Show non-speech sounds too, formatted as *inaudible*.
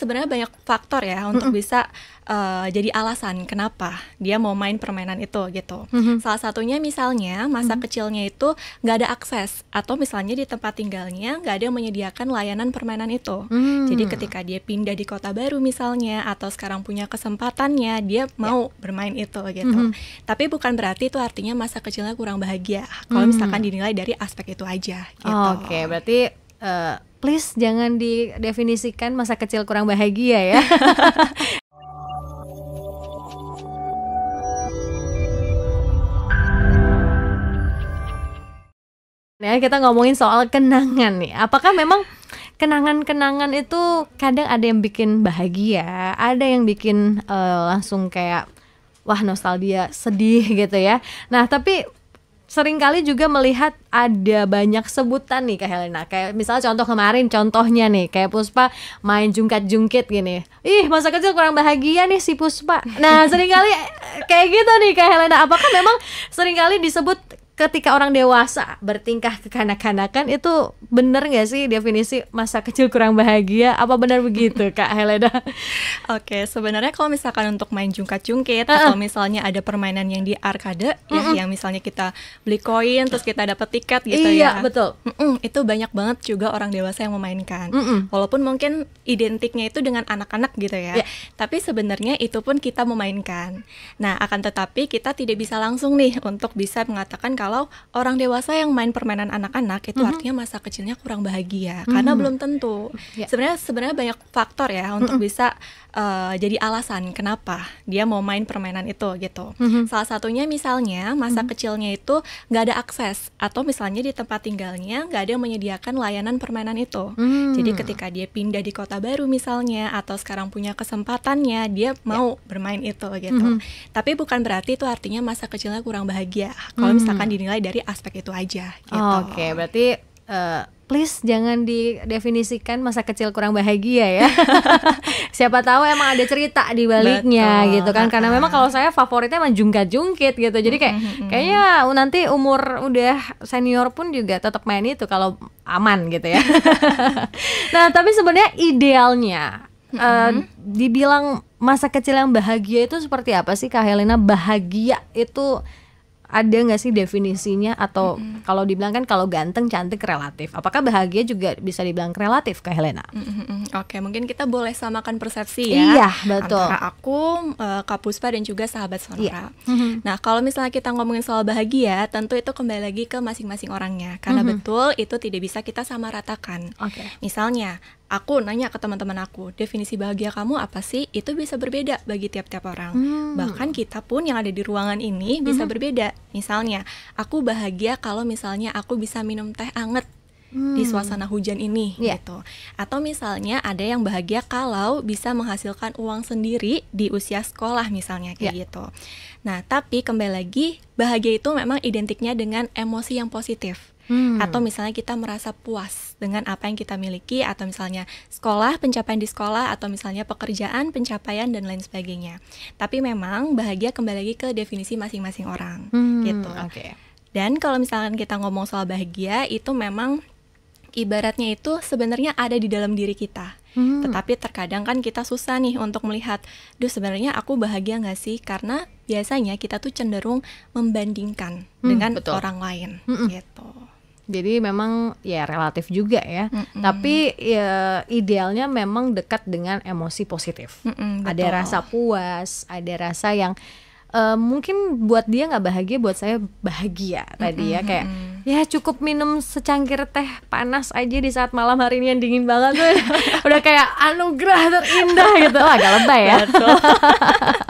sebenarnya banyak faktor ya untuk mm -hmm. bisa uh, jadi alasan kenapa dia mau main permainan itu gitu. Mm -hmm. Salah satunya misalnya masa mm -hmm. kecilnya itu nggak ada akses atau misalnya di tempat tinggalnya nggak ada yang menyediakan layanan permainan itu. Mm -hmm. Jadi ketika dia pindah di kota baru misalnya atau sekarang punya kesempatannya dia ya. mau yeah. bermain itu gitu. Mm -hmm. Tapi bukan berarti itu artinya masa kecilnya kurang bahagia. Kalau mm -hmm. misalkan dinilai dari aspek itu aja. Gitu. Oke, okay, berarti uh, please jangan didefinisikan masa kecil kurang bahagia ya. Nah, *laughs* kita ngomongin soal kenangan nih. Apakah memang kenangan-kenangan itu kadang ada yang bikin bahagia, ada yang bikin uh, langsung kayak wah nostalgia, sedih gitu ya. Nah, tapi seringkali juga melihat ada banyak sebutan nih Kak Helena. Kayak misalnya contoh kemarin contohnya nih kayak Puspa main jungkat-jungkit gini. Ih, masa kecil kurang bahagia nih si Puspa. Nah, seringkali eh, kayak gitu nih Kak Helena. Apakah memang seringkali disebut ketika orang dewasa bertingkah kekanak-kanakan itu benar nggak sih definisi masa kecil kurang bahagia? Apa benar begitu, *laughs* Kak Helena? Oke, sebenarnya kalau misalkan untuk main jungkat-jungkit uh -uh. atau misalnya ada permainan yang di arcade uh -uh. ya yang misalnya kita beli koin terus kita dapat tiket gitu iya, ya. betul. uh -uh, itu banyak banget juga orang dewasa yang memainkan. uh -uh. Walaupun mungkin identiknya itu dengan anak-anak gitu ya. Yeah. Tapi sebenarnya itu pun kita memainkan. Nah, akan tetapi kita tidak bisa langsung nih untuk bisa mengatakan kalau kalau orang dewasa yang main permainan anak-anak itu mm -hmm. artinya masa kecilnya kurang bahagia mm -hmm. karena mm-hmm. belum tentu. Yeah. Sebenarnya sebenarnya banyak faktor ya untuk mm -hmm. bisa uh, jadi alasan kenapa dia mau main permainan itu gitu. Mm -hmm. Salah satunya misalnya masa mm -hmm. kecilnya itu nggak ada akses atau misalnya di tempat tinggalnya nggak ada yang menyediakan layanan permainan itu. Mm -hmm. Jadi ketika dia pindah di kota baru misalnya atau sekarang punya kesempatannya dia ya. mau yeah. bermain itu gitu. Mm -hmm. Tapi bukan berarti itu artinya masa kecilnya kurang bahagia. Kalau mm -hmm. misalkan dinilai dari aspek itu aja gitu. Oh, Oke, okay. berarti uh, please jangan didefinisikan masa kecil kurang bahagia ya. *laughs* Siapa tahu emang ada cerita di baliknya gitu kan. Karena memang kalau saya favoritnya emang jungkat-jungkit gitu. Jadi kayak mm-hmm, mm-hmm. kayaknya nanti umur udah senior pun juga tetap main itu kalau aman gitu ya. *laughs* nah, tapi sebenarnya idealnya uh, dibilang masa kecil yang bahagia itu seperti apa sih Kak Helena? Bahagia itu ada nggak sih definisinya atau mm-hmm. kalau dibilang kan kalau ganteng cantik relatif apakah bahagia juga bisa dibilang relatif ke Helena mm-hmm. oke okay, mungkin kita boleh samakan persepsi ya iya betul antara aku uh, Kak Puspa dan juga sahabat Sonora yeah. mm-hmm. nah kalau misalnya kita ngomongin soal bahagia tentu itu kembali lagi ke masing-masing orangnya karena mm-hmm. betul itu tidak bisa kita sama ratakan okay. misalnya aku nanya ke teman-teman aku, definisi bahagia kamu apa sih? Itu bisa berbeda bagi tiap-tiap orang. Hmm. Bahkan kita pun yang ada di ruangan ini bisa hmm. berbeda. Misalnya, aku bahagia kalau misalnya aku bisa minum teh anget hmm. di suasana hujan ini yeah. gitu. Atau misalnya ada yang bahagia kalau bisa menghasilkan uang sendiri di usia sekolah misalnya kayak yeah. gitu. Nah, tapi kembali lagi bahagia itu memang identiknya dengan emosi yang positif hmm. atau misalnya kita merasa puas dengan apa yang kita miliki atau misalnya sekolah pencapaian di sekolah atau misalnya pekerjaan pencapaian dan lain sebagainya tapi memang bahagia kembali lagi ke definisi masing-masing orang hmm, gitu okay. dan kalau misalkan kita ngomong soal bahagia itu memang ibaratnya itu sebenarnya ada di dalam diri kita. Hmm. Tetapi terkadang kan kita susah nih untuk melihat, duh sebenarnya aku bahagia gak sih? Karena biasanya kita tuh cenderung membandingkan hmm, dengan betul. orang lain, hmm. hmm. gitu. Jadi memang ya relatif juga ya. Mm -mm. Tapi ya, idealnya memang dekat dengan emosi positif. Mm -mm, ada rasa puas, ada rasa yang uh, mungkin buat dia nggak bahagia buat saya bahagia mm-hmm. tadi ya kayak ya cukup minum secangkir teh panas aja di saat malam hari ini yang dingin banget tuh *laughs* udah kayak anugerah terindah gitu oh, agak lebay ya *laughs*